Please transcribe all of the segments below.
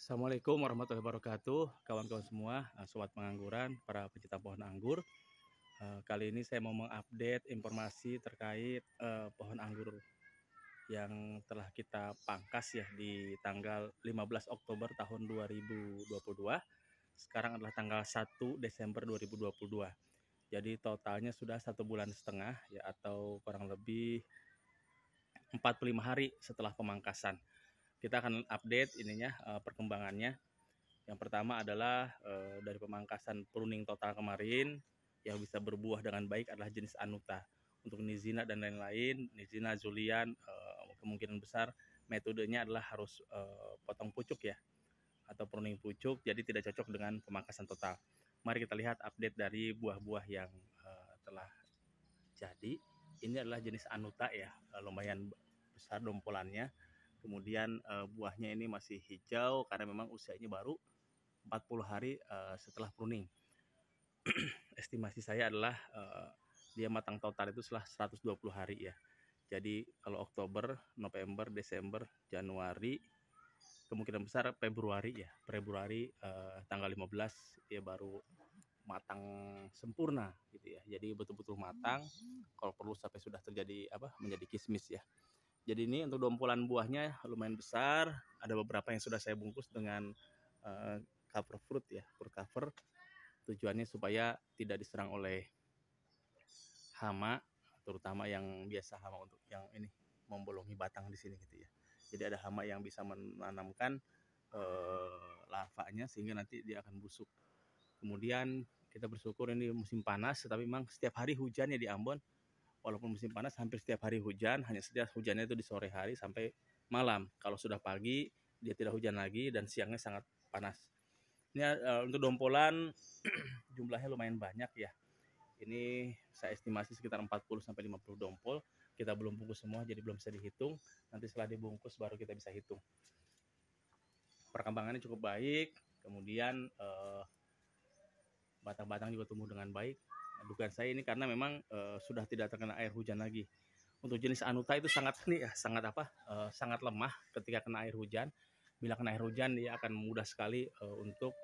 Assalamualaikum warahmatullahi wabarakatuh Kawan-kawan semua, eh, sobat pengangguran, para pecinta pohon anggur eh, Kali ini saya mau mengupdate informasi terkait eh, pohon anggur Yang telah kita pangkas ya di tanggal 15 Oktober tahun 2022 Sekarang adalah tanggal 1 Desember 2022 Jadi totalnya sudah satu bulan setengah ya atau kurang lebih 45 hari setelah pemangkasan kita akan update ininya uh, perkembangannya. Yang pertama adalah uh, dari pemangkasan pruning total kemarin yang bisa berbuah dengan baik adalah jenis anuta. Untuk nizina dan lain-lain, nizina, Julian uh, eh, kemungkinan besar metodenya adalah harus uh, potong pucuk ya atau pruning pucuk jadi tidak cocok dengan pemangkasan total. Mari kita lihat update dari buah-buah yang uh, telah jadi. Ini adalah jenis anuta ya, lumayan besar dompolannya kemudian uh, buahnya ini masih hijau karena memang usianya baru 40 hari uh, setelah pruning estimasi saya adalah uh, dia matang total itu setelah 120 hari ya jadi kalau Oktober, November, Desember, Januari kemungkinan besar Februari ya Februari uh, tanggal 15 dia baru matang sempurna gitu ya jadi betul-betul matang kalau perlu sampai sudah terjadi apa menjadi kismis ya jadi ini untuk dompolan buahnya lumayan besar. Ada beberapa yang sudah saya bungkus dengan uh, cover fruit ya, fruit cover. Tujuannya supaya tidak diserang oleh hama, terutama yang biasa hama untuk yang ini membolongi batang di sini gitu ya. Jadi ada hama yang bisa menanamkan uh, eh, larvanya sehingga nanti dia akan busuk. Kemudian kita bersyukur ini musim panas, tapi memang setiap hari hujannya di Ambon walaupun musim panas hampir setiap hari hujan, hanya setiap hujannya itu di sore hari sampai malam. Kalau sudah pagi dia tidak hujan lagi dan siangnya sangat panas. Ini uh, untuk dompolan jumlahnya lumayan banyak ya. Ini saya estimasi sekitar 40 sampai 50 dompol. Kita belum bungkus semua jadi belum bisa dihitung. Nanti setelah dibungkus baru kita bisa hitung. Perkembangannya cukup baik, kemudian eh, batang-batang juga tumbuh dengan baik. Eh, dugaan saya ini karena memang uh, sudah tidak terkena air hujan lagi untuk jenis anuta itu sangat ini ya sangat apa uh, sangat lemah ketika kena air hujan bila kena air hujan dia akan mudah sekali uh, untuk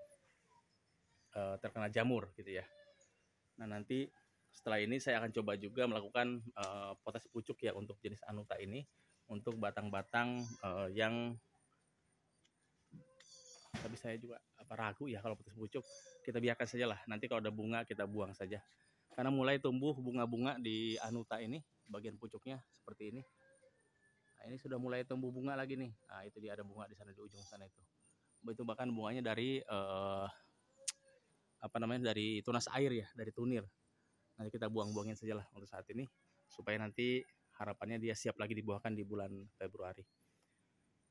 uh, terkena jamur gitu ya nah nanti setelah ini saya akan coba juga melakukan uh, potes pucuk ya untuk jenis anuta ini untuk batang-batang uh, yang tapi saya juga apa ragu ya kalau putus pucuk kita biarkan saja lah nanti kalau ada bunga kita buang saja karena mulai tumbuh bunga-bunga di anuta ini bagian pucuknya seperti ini nah, ini sudah mulai tumbuh bunga lagi nih nah itu dia ada bunga di sana di ujung sana itu itu bahkan bunganya dari uh, apa namanya dari tunas air ya dari tunir nanti kita buang-buangin saja lah untuk saat ini supaya nanti harapannya dia siap lagi dibuahkan di bulan Februari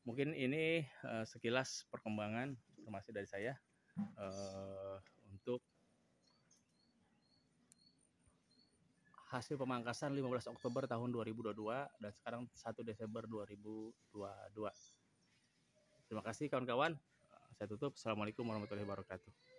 mungkin ini uh, sekilas perkembangan informasi dari saya uh, untuk hasil pemangkasan 15 Oktober tahun 2022 dan sekarang 1 Desember 2022. Terima kasih kawan-kawan. Eh, saya tutup. Assalamualaikum warahmatullahi wabarakatuh.